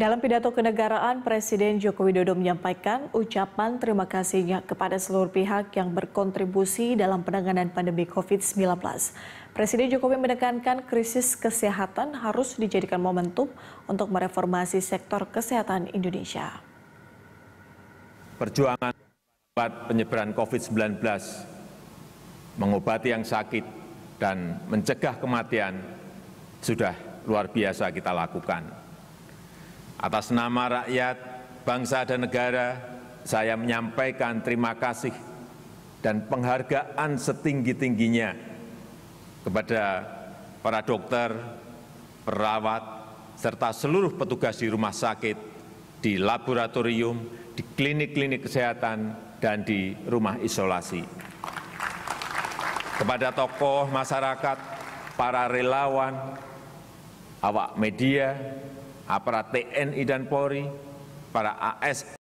Dalam pidato kenegaraan, Presiden Joko Widodo menyampaikan ucapan terima kasihnya kepada seluruh pihak yang berkontribusi dalam penanganan pandemi COVID-19. Presiden Jokowi menekankan krisis kesehatan harus dijadikan momentum untuk mereformasi sektor kesehatan Indonesia. Perjuangan penyebaran COVID-19, mengobati yang sakit, dan mencegah kematian sudah luar biasa kita lakukan Atas nama rakyat, bangsa, dan negara, saya menyampaikan terima kasih dan penghargaan setinggi-tingginya kepada para dokter, perawat, serta seluruh petugas di rumah sakit, di laboratorium, di klinik-klinik kesehatan, dan di rumah isolasi. Kepada tokoh masyarakat, para relawan, awak media, aparat tni dan polri para AS.